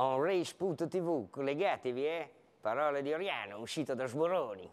on onrace.tv, collegatevi, eh? Parole di Oriano, uscito da Sboroni.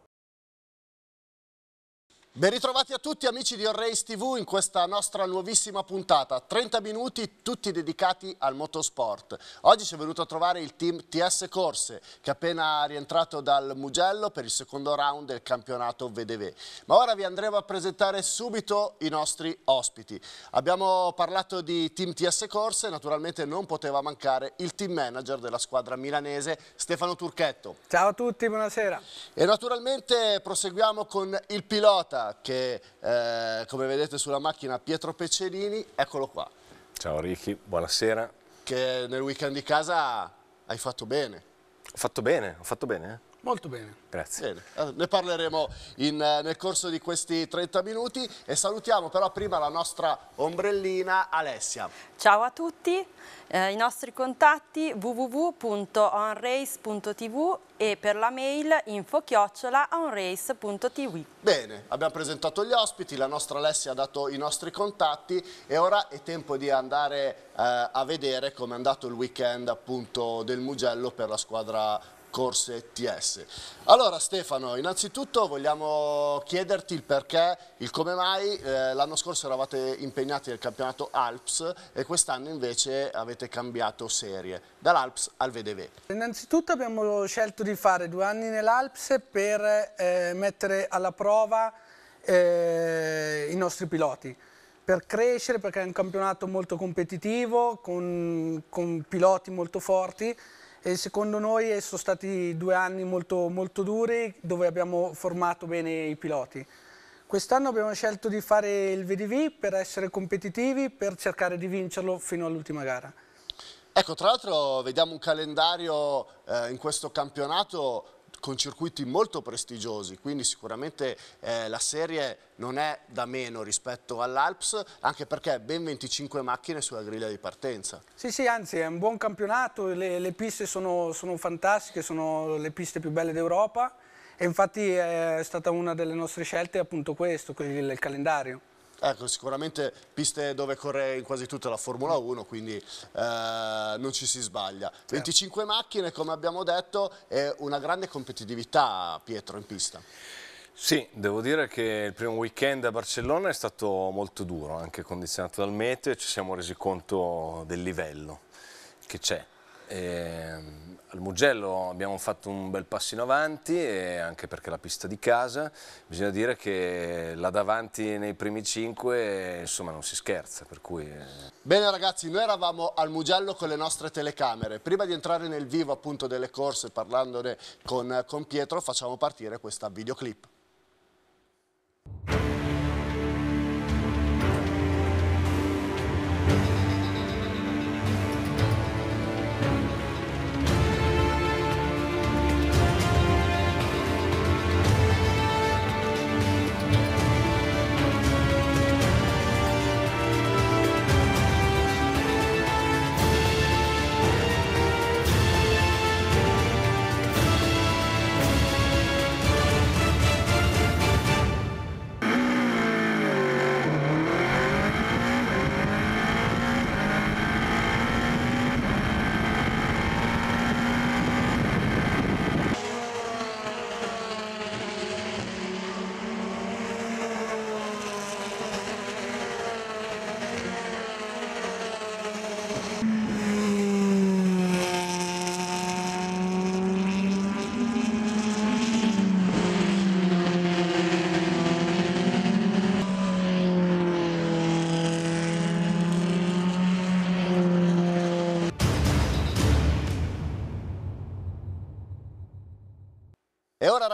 Ben ritrovati a tutti amici di Orrace TV in questa nostra nuovissima puntata, 30 minuti tutti dedicati al motorsport. Oggi ci è venuto a trovare il team TS Corse che è appena rientrato dal Mugello per il secondo round del campionato VDV. Ma ora vi andremo a presentare subito i nostri ospiti. Abbiamo parlato di team TS Corse, naturalmente non poteva mancare il team manager della squadra milanese Stefano Turchetto. Ciao a tutti, buonasera. E naturalmente proseguiamo con il pilota che eh, come vedete sulla macchina Pietro Peccerini, eccolo qua. Ciao Ricky, buonasera. Che nel weekend di casa hai fatto bene. Ho fatto bene, ho fatto bene. Eh? Molto bene. Grazie. Bene. ne parleremo in, eh, nel corso di questi 30 minuti e salutiamo però prima la nostra ombrellina Alessia. Ciao a tutti, eh, i nostri contatti www.onrace.tv e per la mail info-onrace.tv. Bene, abbiamo presentato gli ospiti, la nostra Alessia ha dato i nostri contatti e ora è tempo di andare eh, a vedere come è andato il weekend appunto del Mugello per la squadra corse TS. Allora Stefano, innanzitutto vogliamo chiederti il perché, il come mai eh, l'anno scorso eravate impegnati nel campionato Alps e quest'anno invece avete cambiato serie, dall'Alps al VDV. Innanzitutto abbiamo scelto di fare due anni nell'Alps per eh, mettere alla prova eh, i nostri piloti per crescere perché è un campionato molto competitivo con, con piloti molto forti e secondo noi eh, sono stati due anni molto, molto duri dove abbiamo formato bene i piloti. Quest'anno abbiamo scelto di fare il VDV per essere competitivi, per cercare di vincerlo fino all'ultima gara. Ecco, tra l'altro vediamo un calendario eh, in questo campionato con circuiti molto prestigiosi, quindi sicuramente eh, la serie non è da meno rispetto all'Alps, anche perché ben 25 macchine sulla griglia di partenza. Sì, sì, anzi è un buon campionato, le, le piste sono, sono fantastiche, sono le piste più belle d'Europa e infatti è stata una delle nostre scelte appunto questo, il calendario. Ecco, sicuramente piste dove corre in quasi tutta la Formula 1, quindi eh, non ci si sbaglia. 25 certo. macchine, come abbiamo detto, è una grande competitività, Pietro, in pista. Sì, devo dire che il primo weekend a Barcellona è stato molto duro, anche condizionato dal meteo e ci siamo resi conto del livello che c'è. E, ehm, al Mugello abbiamo fatto un bel passino avanti, anche perché la pista di casa. Bisogna dire che là davanti nei primi cinque, insomma, non si scherza. Cui... Eh. Bene ragazzi, noi eravamo al Mugello con le nostre telecamere. Prima di entrare nel vivo appunto delle corse, parlandone con, con Pietro, facciamo partire questa videoclip.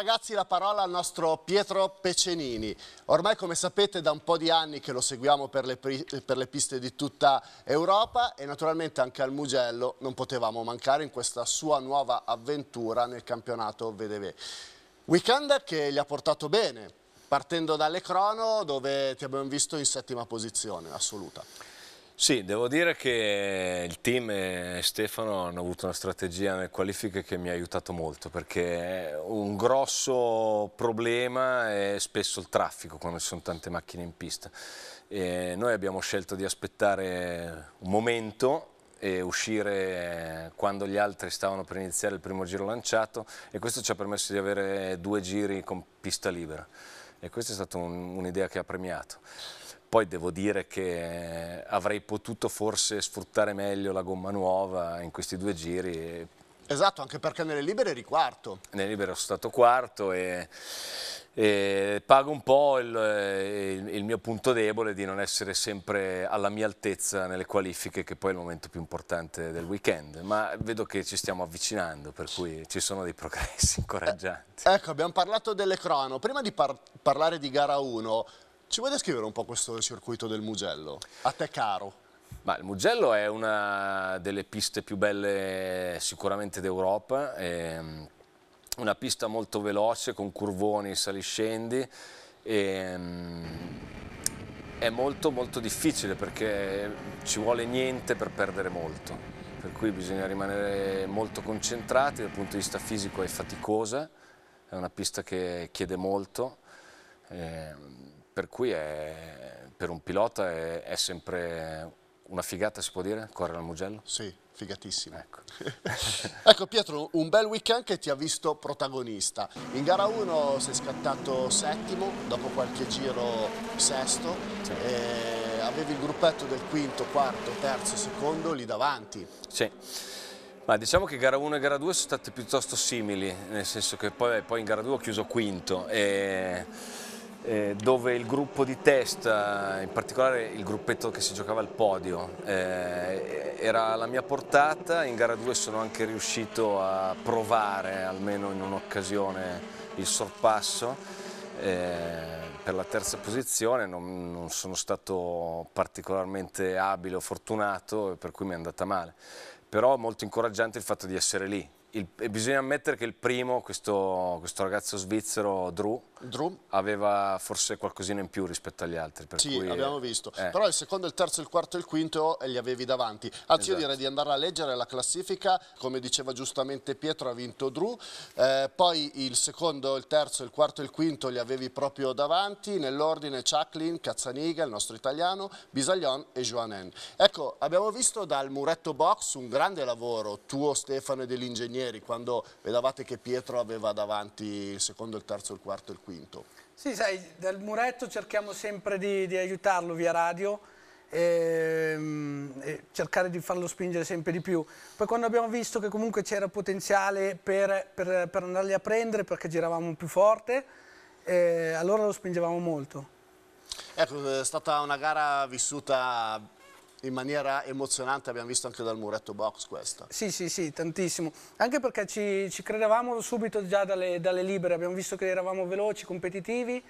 ragazzi la parola al nostro Pietro Pecenini. Ormai come sapete da un po' di anni che lo seguiamo per le, per le piste di tutta Europa e naturalmente anche al Mugello non potevamo mancare in questa sua nuova avventura nel campionato VDV. Weekend che gli ha portato bene, partendo dalle crono dove ti abbiamo visto in settima posizione assoluta. Sì, devo dire che il team e Stefano hanno avuto una strategia nelle qualifiche che mi ha aiutato molto perché un grosso problema è spesso il traffico quando ci sono tante macchine in pista. E noi abbiamo scelto di aspettare un momento e uscire quando gli altri stavano per iniziare il primo giro lanciato e questo ci ha permesso di avere due giri con pista libera e questa è stata un'idea che ha premiato. Poi devo dire che eh, avrei potuto forse sfruttare meglio la gomma nuova in questi due giri. Esatto, anche perché nelle libere eri quarto. Nelle libere sono stato quarto e, e pago un po' il, il, il, mio punto debole di non essere sempre alla mia altezza nelle qualifiche, che poi è il momento più importante del weekend. Ma vedo che ci stiamo avvicinando, per cui ci sono dei progressi incoraggianti. Eh, ecco, abbiamo parlato delle crono. Prima di par parlare di gara 1, ci vuoi descrivere un po' questo circuito del Mugello? A te caro. Ma il Mugello è una delle piste più belle sicuramente d'Europa, è ehm, una pista molto veloce con curvoni, saliscendi, e, ehm, è molto molto difficile perché ci vuole niente per perdere molto, per cui bisogna rimanere molto concentrati, dal punto di vista fisico è faticosa, è una pista che chiede molto. E, ehm, per cui è, per un pilota è, è, sempre una figata, si può dire, correre al Mugello? Sì, figatissimo. Ecco. ecco. Pietro, un bel weekend che ti ha visto protagonista. In gara 1 sei scattato settimo, dopo qualche giro sesto. Sì. avevi il gruppetto del quinto, quarto, terzo, secondo lì davanti. Sì. Ma diciamo che gara 1 e gara 2 sono state piuttosto simili, nel senso che poi, poi in gara 2 ho chiuso quinto e eh, dove il gruppo di testa, eh, in particolare il gruppetto che si giocava al podio, eh, era alla mia portata, in gara 2 sono anche riuscito a provare almeno in un'occasione il sorpasso. Eh, per la terza posizione non, non, sono stato particolarmente abile o fortunato per cui mi è andata male però molto incoraggiante il fatto di essere lì il, bisogna ammettere che il primo, questo, questo ragazzo svizzero, Drew, Drew, aveva forse qualcosina in più rispetto agli altri. sì, cui, abbiamo visto. Eh. Però il secondo, il terzo, il quarto e il quinto li avevi davanti. Anzi, ah, esatto. io direi di andare a leggere la classifica. Come diceva giustamente Pietro, ha vinto Drew. Eh, poi il secondo, il terzo, il quarto e il quinto li avevi proprio davanti. Nell'ordine Chaklin, Cazzaniga, il nostro italiano, Bisaglion e Joanen. Ecco, abbiamo visto dal muretto box un grande lavoro tuo, Stefano, e dell'ingegnere carabinieri quando vedavate che Pietro aveva davanti il secondo, il terzo, il quarto e il quinto? Sì, sai, dal muretto cerchiamo sempre di, di aiutarlo via radio e, ehm, e cercare di farlo spingere sempre di più. Poi quando abbiamo visto che comunque c'era potenziale per, per, per, andarli a prendere perché giravamo più forte, eh, allora lo spingevamo molto. Ecco, è stata una gara vissuta in maniera emozionante, abbiamo visto anche dal muretto box questo. Sì, sì, sì, tantissimo. Anche perché ci, ci credevamo subito già dalle, dalle libere, abbiamo visto che eravamo veloci, competitivi,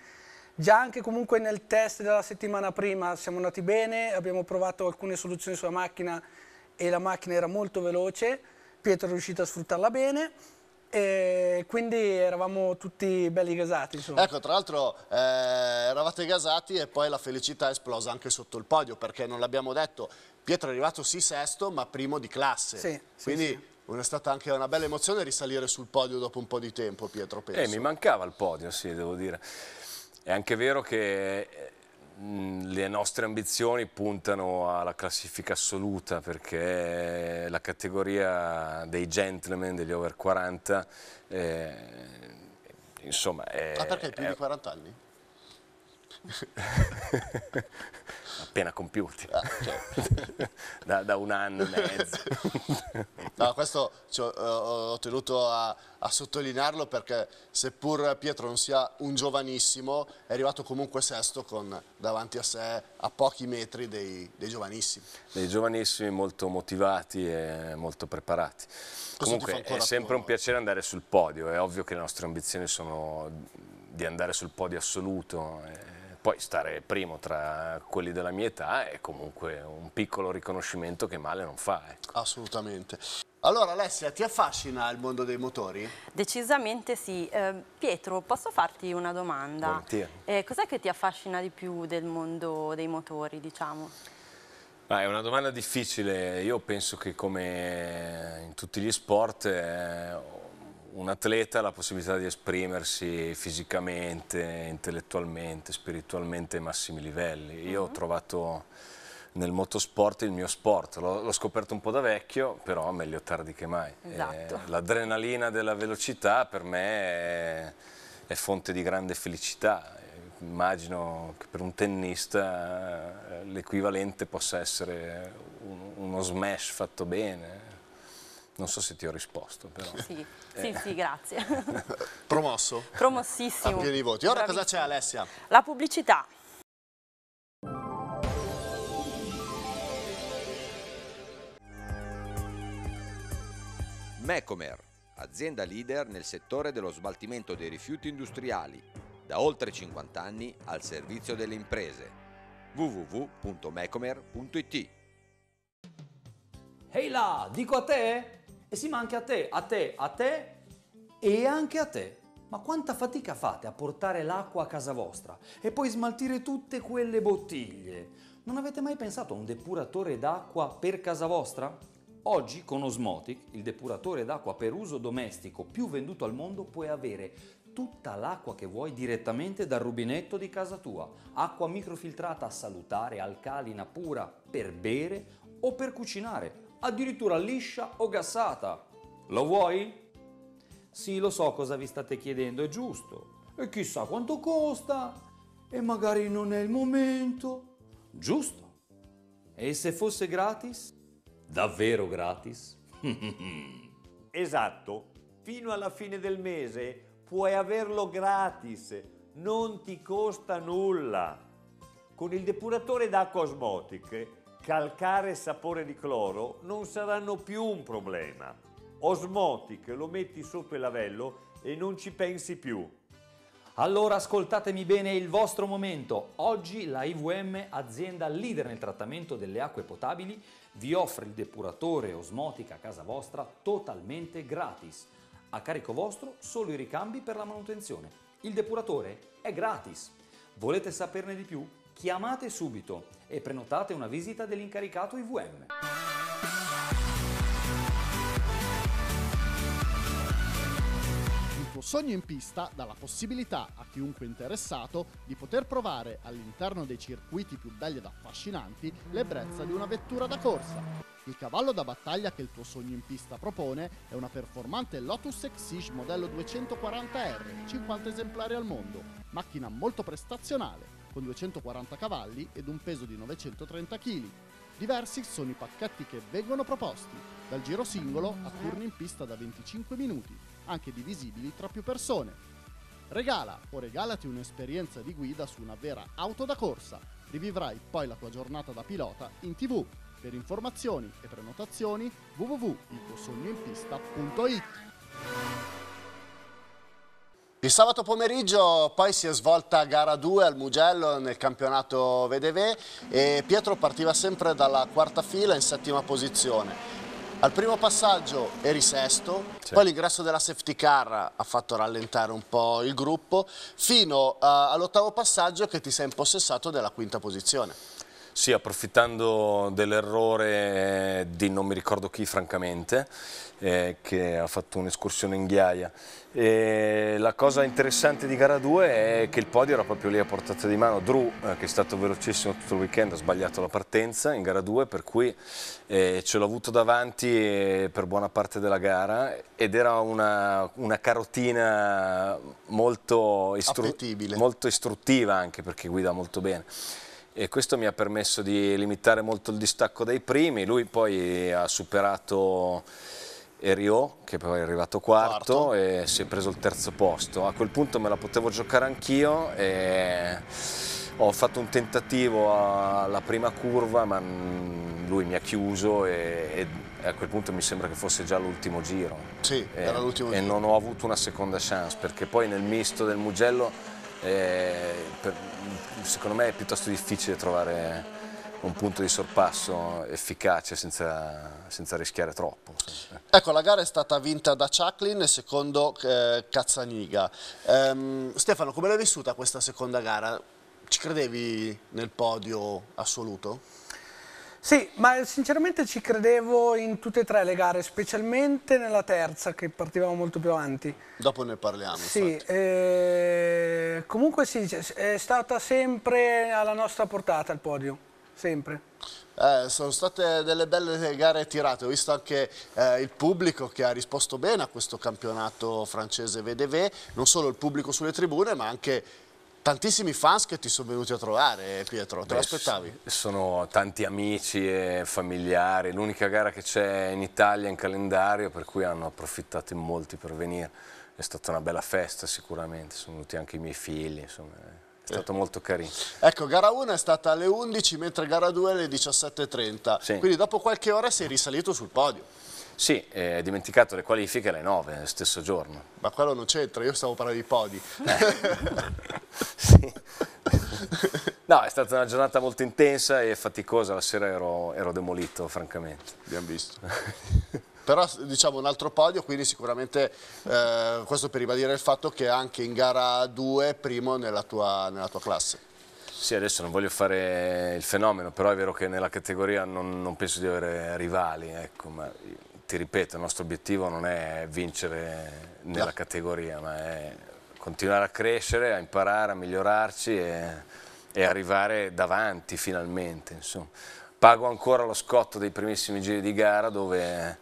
Già anche comunque nel test della settimana prima siamo andati bene, abbiamo provato alcune soluzioni sulla macchina e la macchina era molto veloce, Pietro è riuscito a sfruttarla bene e quindi eravamo tutti belli gasati. Insomma. Ecco, tra l'altro eh, eravate gasati e poi la felicità è esplosa anche sotto il podio, perché non l'abbiamo detto, Pietro è arrivato sì sesto, ma primo di classe. Sì, quindi sì, sì. È stata anche una bella emozione risalire sul podio dopo un po' di tempo, Pietro, penso. Eh, mi mancava il podio, sì, devo dire. È anche vero che eh, Mm, le nostre ambizioni puntano alla classifica assoluta perché la categoria dei gentleman, degli over 40, eh, insomma... È, ah perché più è, di 40 anni? appena compiuti ah, certo. da, da, un anno e mezzo no, questo cioè, ho tenuto a, a, sottolinearlo perché seppur Pietro non sia un giovanissimo è arrivato comunque sesto con davanti a sé a pochi metri dei, dei giovanissimi dei giovanissimi molto motivati e molto preparati questo comunque è sempre un piacere andare sul podio è ovvio che le nostre ambizioni sono di andare sul podio assoluto eh. Poi stare primo tra quelli della mia età è comunque un piccolo riconoscimento che male non fa. Ecco. Assolutamente. Allora Alessia, ti affascina il mondo dei motori? Decisamente sì. Eh, Pietro, posso farti una domanda? Eh, cos'è che ti affascina di più del mondo dei motori, diciamo? Ah, è una domanda difficile. Io penso che come in tutti gli sport... Eh, un atleta ha la possibilità di esprimersi fisicamente, intellettualmente, spiritualmente ai massimi livelli. Io uh -huh. ho mm-hmm. trovato nel motosport il mio sport, l'ho scoperto un po' da vecchio, però meglio tardi che mai. Eh, esatto. Eh, L'adrenalina della velocità per me è, è fonte di grande felicità immagino che per un tennista eh, l'equivalente possa essere uno smash fatto bene, non so se ti ho risposto, però. Sì, sì, eh. sì grazie. Promosso? Promossissimo. A pieni voti. Ora Bravissimo. cosa c'è Alessia? La pubblicità. Mecomer, azienda leader nel settore dello smaltimento dei rifiuti industriali, da oltre 50 anni al servizio delle imprese. www.mecomer.it Ehi hey là, dico a te? E sì, ma anche a te, a te, a te e anche a te. Ma quanta fatica fate a portare l'acqua a casa vostra e poi smaltire tutte quelle bottiglie? Non avete mai pensato a un depuratore d'acqua per casa vostra? Oggi con Osmotic, il depuratore d'acqua per uso domestico più venduto al mondo, puoi avere tutta l'acqua che vuoi direttamente dal rubinetto di casa tua. Acqua microfiltrata salutare, alcalina, pura, per bere o per cucinare addirittura liscia o gassata. Lo vuoi? Sì, lo so cosa vi state chiedendo, è giusto. E chissà quanto costa. E magari non è il momento. Giusto. E se fosse gratis? Davvero gratis? esatto. Fino alla fine del mese puoi averlo gratis. Non ti costa nulla. Con il depuratore d'acqua osmotiche calcare e sapore di cloro non saranno più un problema. Osmotic lo metti sotto il lavello e non ci pensi più. Allora ascoltatemi bene il vostro momento. Oggi la IVM, azienda leader nel trattamento delle acque potabili, vi offre il depuratore osmotica a casa vostra totalmente gratis. A carico vostro solo i ricambi per la manutenzione. Il depuratore è gratis. Volete saperne di più? chiamate subito e prenotate una visita dell'incaricato IVM. sogno in pista dà la possibilità a chiunque interessato di poter provare all'interno dei circuiti più belli ed affascinanti l'ebbrezza di una vettura da corsa. Il cavallo da battaglia che il tuo sogno in pista propone è una performante Lotus Exige modello 240R, 50 esemplari al mondo, macchina molto prestazionale, con 240 cavalli ed un peso di 930 kg. Diversi sono i pacchetti che vengono proposti, dal giro singolo a turni in pista da 25 minuti, anche divisibili tra più persone. Regala o regalati un'esperienza di guida su una vera auto da corsa. Rivivrai poi la tua giornata da pilota in tv. Per informazioni e prenotazioni www.iltuosognoinpista.it il sabato pomeriggio poi si è svolta gara 2 al Mugello nel campionato Vedevé e Pietro partiva sempre dalla quarta fila in settima posizione. Al primo passaggio eri sesto, sì. poi l'ingresso della safety car ha fatto rallentare un po' il gruppo, fino eh, all'ottavo passaggio che ti sei impossessato della quinta posizione. Sì, approfittando dell'errore eh, di non mi ricordo chi francamente, eh, che ha fatto un'escursione in ghiaia. E la cosa interessante di gara 2 è che il podio era proprio lì a portata di mano. Drew, eh, che è stato velocissimo tutto il weekend, ha sbagliato la partenza in gara 2, per cui eh, ce l'ho avuto davanti eh, per buona parte della gara ed era una, una carotina molto, istru molto istruttiva anche perché guida molto bene e questo mi ha permesso di limitare molto il distacco dai primi, lui poi ha superato e Rio, che poi è arrivato quarto, quarto, e si è preso il terzo posto. A quel punto me la potevo giocare anch'io e ho fatto un tentativo alla prima curva, ma lui mi ha chiuso e, e a quel punto mi sembra che fosse già l'ultimo giro. Sì, e, era l'ultimo giro. E non ho avuto una seconda chance, perché poi nel misto del Mugello eh, per, secondo me è piuttosto difficile trovare un punto di sorpasso efficace senza, senza rischiare troppo. Ecco, la gara è stata vinta da Chaklin secondo eh, Cazzaniga. Ehm, Stefano, come l'hai vissuta questa seconda gara? Ci credevi nel podio assoluto? Sì, ma sinceramente ci credevo in tutte e tre le gare, specialmente nella terza che partivamo molto più avanti. Dopo ne parliamo. Sì, eh, comunque sì, è stata sempre alla nostra portata il podio sempre? Eh, sono state delle belle gare tirate, ho visto anche eh, il pubblico che ha risposto bene a questo campionato francese VDV, non solo il pubblico sulle tribune ma anche tantissimi fans che ti sono venuti a trovare Pietro, te l'aspettavi? Sono tanti amici e familiari, l'unica gara che c'è in Italia in calendario per cui hanno approfittato in molti per venire, è stata una bella festa sicuramente, sono venuti anche i miei figli, insomma eh. È stato molto carino. Ecco, gara 1 è stata alle 11, mentre gara 2 alle 17.30. Sì. Quindi dopo qualche ora sei risalito sul podio. Sì, eh, dimenticato le qualifiche alle 9, stesso giorno. Ma quello non c'entra, io stavo parlando di podi. Eh. sì. No, è stata una giornata molto intensa e faticosa, la sera ero, ero demolito, francamente. Abbiamo visto. però diciamo un altro podio, quindi sicuramente eh, questo per ribadire il fatto che anche in gara 2 primo nella tua, nella tua classe. Sì, adesso non voglio fare il fenomeno, però è vero che nella categoria non, non penso di avere rivali, ecco, ma ti ripeto, il nostro obiettivo non è vincere nella categoria, ma è continuare a crescere, a imparare, a migliorarci e, e arrivare davanti finalmente. Insomma. Pago ancora lo scotto dei primissimi giri di gara dove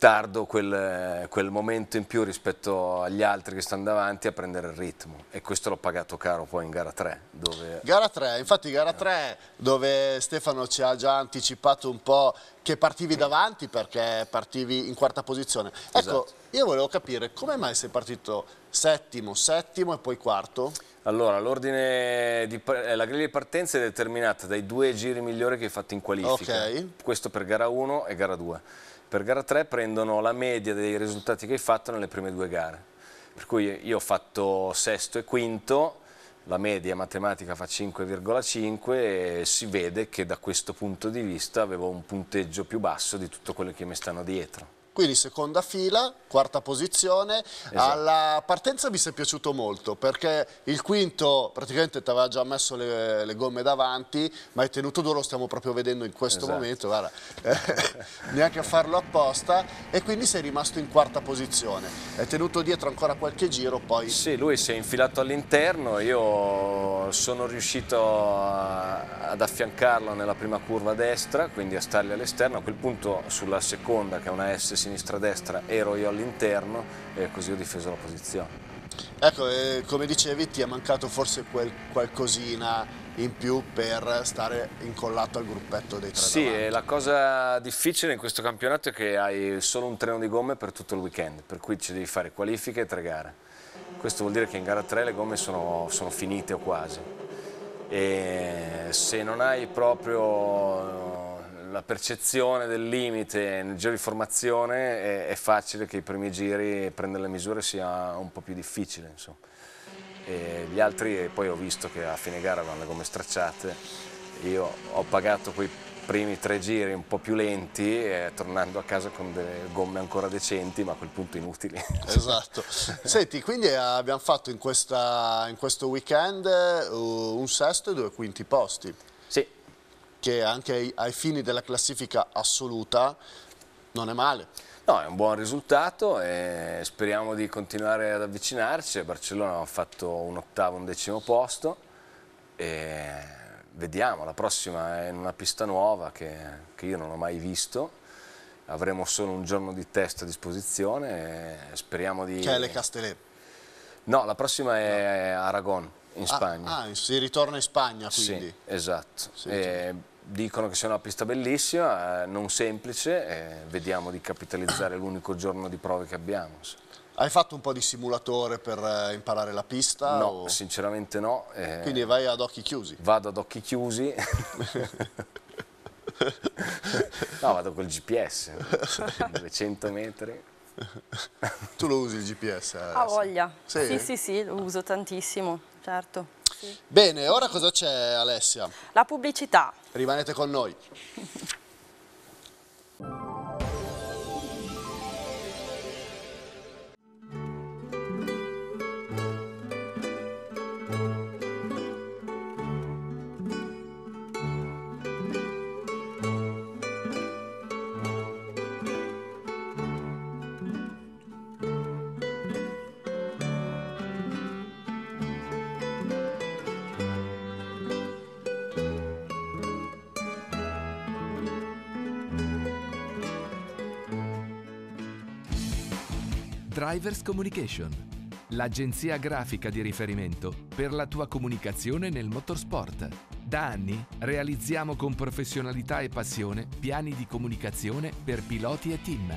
tardo quel, quel, momento in più rispetto agli altri che stanno davanti a prendere il ritmo e questo l'ho pagato caro poi in gara 3 dove... gara 3, infatti gara 3 dove Stefano ci ha già anticipato un po' che partivi davanti perché partivi in quarta posizione ecco, esatto. io volevo capire come mai sei partito settimo, settimo e poi quarto? Allora, l'ordine di eh, la griglia di partenza è determinata dai due giri migliori che hai fatto in qualifica. Okay. Questo per gara 1 e gara 2 per gara 3 prendono la media dei risultati che hai fatto nelle prime due gare. Per cui io ho fatto sesto e quinto, la media matematica fa 5,5 e si vede che da questo punto di vista avevo un punteggio più basso di tutto quello che mi stanno dietro quindi seconda fila, quarta posizione. Esatto. Alla partenza mi si è piaciuto molto perché il quinto praticamente ti aveva già messo le, le, gomme davanti, ma hai tenuto duro, lo stiamo proprio vedendo in questo esatto. momento, guarda, neanche a farlo apposta e quindi sei rimasto in quarta posizione. Hai tenuto dietro ancora qualche giro poi... Sì, lui si è infilato all'interno, io sono riuscito ad affiancarlo nella prima curva destra, quindi a stargli all'esterno, a quel punto sulla seconda che è una S sinistra-destra ero io all'interno e così ho difeso la posizione. Ecco, eh, come dicevi ti è mancato forse quel qualcosina in più per stare incollato al gruppetto dei tre Sì, la cosa difficile in questo campionato è che hai solo un treno di gomme per tutto il weekend, per cui ci devi fare qualifiche e tre gare. Questo vuol dire che in gara 3 le gomme sono, sono finite o quasi. E se non hai proprio la percezione del limite nel giro di formazione è, è, facile che i primi giri prendere le misure sia un po' più difficile. Insomma. E gli altri poi ho visto che a fine gara vanno le gomme stracciate, io ho pagato quei primi tre giri un po' più lenti e eh, tornando a casa con delle gomme ancora decenti ma a quel punto inutili. Esatto. Senti, quindi eh, abbiamo fatto in, questa, in questo weekend eh, un sesto e due quinti posti che anche ai, ai fini della classifica assoluta non è male. No, è un buon risultato e speriamo di continuare ad avvicinarci. Barcellona ha fatto un ottavo, un decimo posto e vediamo, la prossima è in una pista nuova che, che io non ho mai visto. Avremo solo un giorno di test a disposizione e speriamo di... Che è le Castellet? No, la prossima è no. Aragon, in ah, Spagna. Ah, ah, si ritorna in Spagna quindi? Sì, esatto. Sì, dicono che sia una pista bellissima, eh, non semplice, eh, vediamo di capitalizzare l'unico giorno di prove che abbiamo. Hai fatto un po' di simulatore per eh, imparare la pista? No, o... sinceramente no. Eh. Quindi vai ad occhi chiusi? Vado ad occhi chiusi. no, vado col GPS, 200 metri. Tu lo usi il GPS? Eh, ha voglia. Sì, sì, sì, sì lo uso tantissimo, certo. Bene, ora cosa c'è Alessia? La pubblicità. Rimanete con noi. Drivers Communication, l'agenzia grafica di riferimento per la tua comunicazione nel motorsport. Da anni realizziamo con professionalità e passione piani di comunicazione per piloti e team.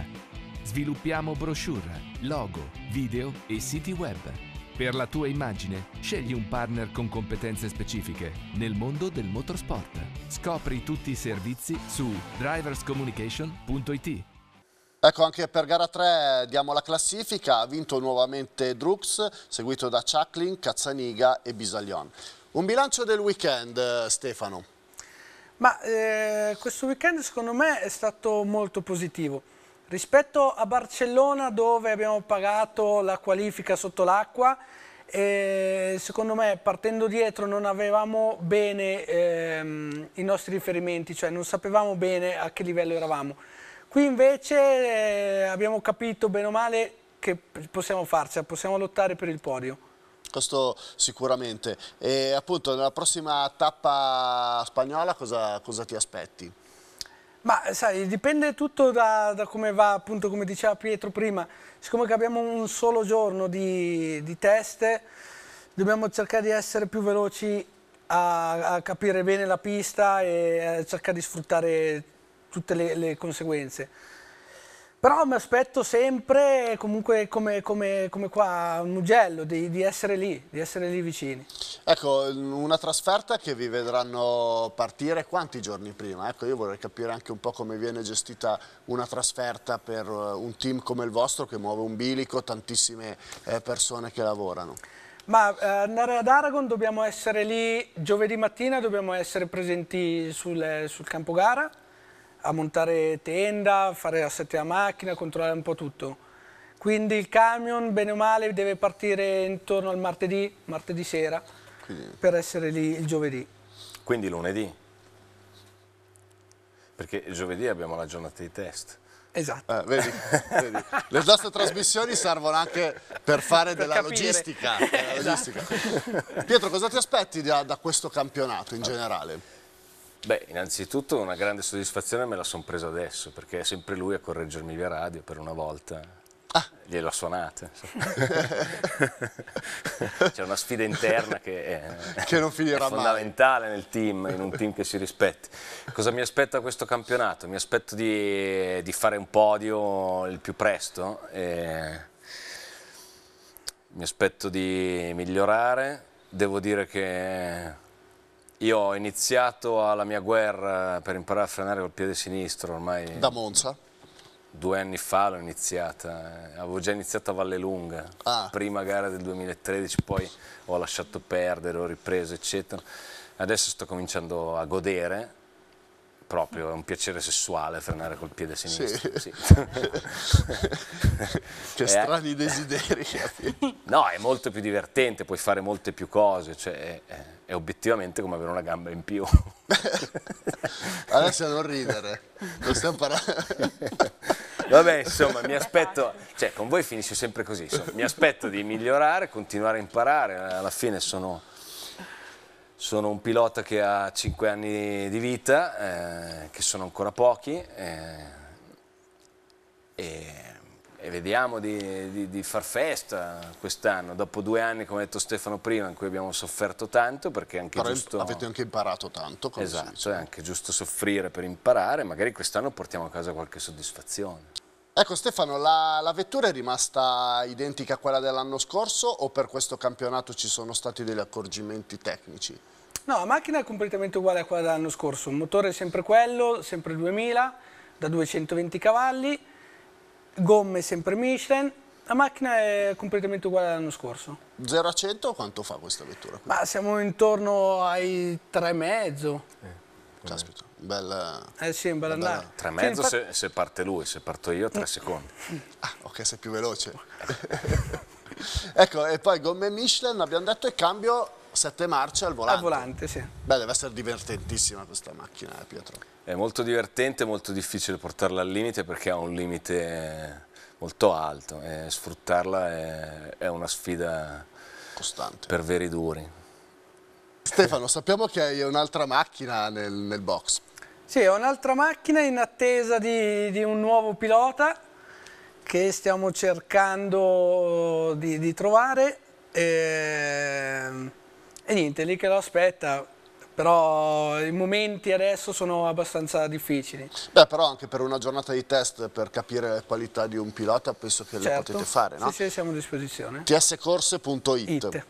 Sviluppiamo brochure, logo, video e siti web. Per la tua immagine, scegli un partner con competenze specifiche nel mondo del motorsport. Scopri tutti i servizi su driverscommunication.it. Ecco, anche per gara 3 diamo la classifica, ha vinto nuovamente Drux, seguito da Chaklin, Cazzaniga e Bisaglion. Un bilancio del weekend, Stefano. Ma eh, questo weekend secondo me è stato molto positivo. Rispetto a Barcellona dove abbiamo pagato la qualifica sotto l'acqua, eh, secondo me partendo dietro non avevamo bene ehm, i nostri riferimenti, cioè non sapevamo bene a che livello eravamo. Qui invece eh, abbiamo capito bene o male che possiamo farcela, possiamo lottare per il podio questo sicuramente. E appunto nella prossima tappa spagnola cosa, cosa ti aspetti? Ma sai, dipende tutto da, da, come va, appunto come diceva Pietro prima, siccome abbiamo un solo giorno di, di teste, dobbiamo cercare di essere più veloci a, a capire bene la pista e eh, cercare di sfruttare tutte le, le conseguenze. Però mi aspetto sempre, comunque come, come, come qua a Mugello, di, di, essere lì, di essere lì vicini. Ecco, una trasferta che vi vedranno partire quanti giorni prima? Ecco, io vorrei capire anche un po' come viene gestita una trasferta per eh, un team come il vostro che muove un bilico, tantissime eh, persone che lavorano. Ma andare eh, ad Aragon dobbiamo essere lì giovedì mattina, dobbiamo essere presenti sul, sul campo gara a montare tenda, a fare assetti a macchina, controllare un po' tutto. Quindi il camion, bene o male, deve partire intorno al martedì, martedì sera, Quindi. per essere lì il giovedì. Quindi lunedì? Perché giovedì abbiamo la giornata di test. Esatto. Eh, vedi, vedi. Le nostre trasmissioni servono anche per fare per della, logistica, della esatto. Pietro, cosa ti aspetti da, da questo campionato in generale? Beh, innanzitutto una grande soddisfazione me la sono presa adesso, perché è sempre lui a correggermi via radio per una volta. Ah. Gliela suonate. C'è una sfida interna che è, che non finirà è fondamentale mai. nel team, in un team che si rispetti. Cosa mi aspetta questo campionato? Mi aspetto di, di, fare un podio il più presto. E mi aspetto di migliorare. Devo dire che io ho iniziato la mia guerra per imparare a frenare col piede sinistro ormai... Da Monza? Due anni fa l'ho iniziata, eh. avevo già iniziato a Vallelunga, ah. prima gara del 2013, poi ho lasciato perdere, ho ripreso eccetera. Adesso sto cominciando a godere proprio, è un piacere sessuale frenare col piede sinistro. Sì. Sì. che eh, strani eh. desideri. no, è molto più divertente, puoi fare molte più cose, cioè è, è obiettivamente come avere una gamba in più. Adesso non ridere, non stiamo parlando. Vabbè, insomma, mi aspetto, cioè con voi finisce sempre così, insomma, mi aspetto di migliorare, continuare a imparare, alla fine sono sono un pilota che ha 5 anni di vita, eh, che sono ancora pochi, eh, e, e, vediamo di, di, di far festa quest'anno. Dopo due anni, come ha detto Stefano prima, in cui abbiamo sofferto tanto, perché anche Però giusto... avete anche imparato tanto. Come esatto, è anche giusto soffrire per imparare, magari quest'anno portiamo a casa qualche soddisfazione. Ecco Stefano, la, la, vettura è rimasta identica a quella dell'anno scorso o per questo campionato ci sono stati degli accorgimenti tecnici? No, la macchina è completamente uguale a quella dell'anno scorso, il motore è sempre quello, sempre 2000, da 220 cavalli, gomme sempre Michelin, la macchina è completamente uguale all'anno scorso. 0 a 100 quanto fa questa vettura? Qui? Ma siamo intorno ai 3,5. Eh. Caspita, bella... Eh sì, un bel andare. Tre mezzo infatti... se, se, parte lui, se parto io tre secondi. Ah, ok, sei più veloce. ecco, e poi gomme Michelin, abbiamo detto, e cambio sette marce al volante. Al volante, sì. Beh, deve essere divertentissima questa macchina, eh, Pietro. È molto divertente, molto difficile portarla al limite perché ha un limite molto alto e sfruttarla è, è una sfida costante per veri duri. Stefano, sappiamo che hai un'altra macchina nel, nel, box. Sì, ho un'altra macchina in attesa di, di un nuovo pilota che stiamo cercando di, di trovare. E ehm, e niente, lì che lo aspetta, però i momenti adesso sono abbastanza difficili. Beh, però anche per una giornata di test per capire le qualità di un pilota penso che certo. le potete fare, no? Sì, sì, siamo a disposizione. tscorse.it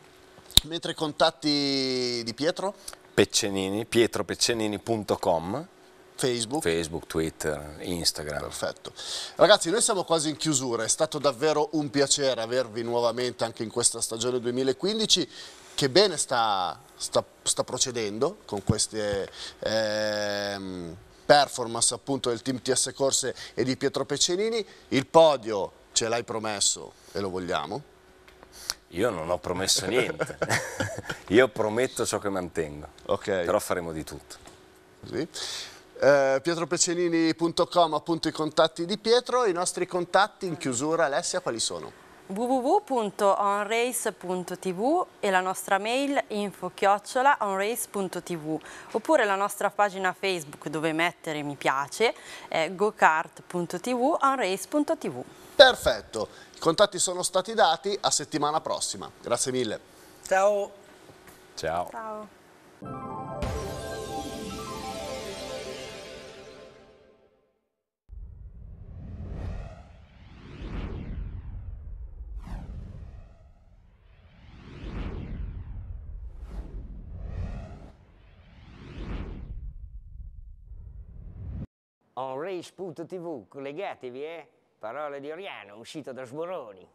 Mentre i contatti di Pietro? Peccenini, pietropeccenini.com Facebook. Facebook, Twitter, Instagram. Perfetto. Ragazzi, noi siamo quasi in chiusura, è stato davvero un piacere avervi nuovamente anche in questa stagione 2015 che bene sta, sta, sta procedendo con queste ehm, performance appunto del team TS Corse e di Pietro Peccinini, il podio ce l'hai promesso e lo vogliamo? Io non ho promesso niente, io prometto ciò che mantengo, okay. però faremo di tutto. Così. Eh, pietropeccinini.com appunto i contatti di Pietro, i nostri contatti in chiusura Alessia quali sono? www.onrace.tv e la nostra mail info-onrace.tv oppure la nostra pagina Facebook dove mettere mi piace è eh, gocart.tv onrace.tv Perfetto, i contatti sono stati dati, a settimana prossima. Grazie mille. Ciao. Ciao. Ciao. onrace.tv, collegatevi, eh? Parole di Oriano, uscito da Sboroni.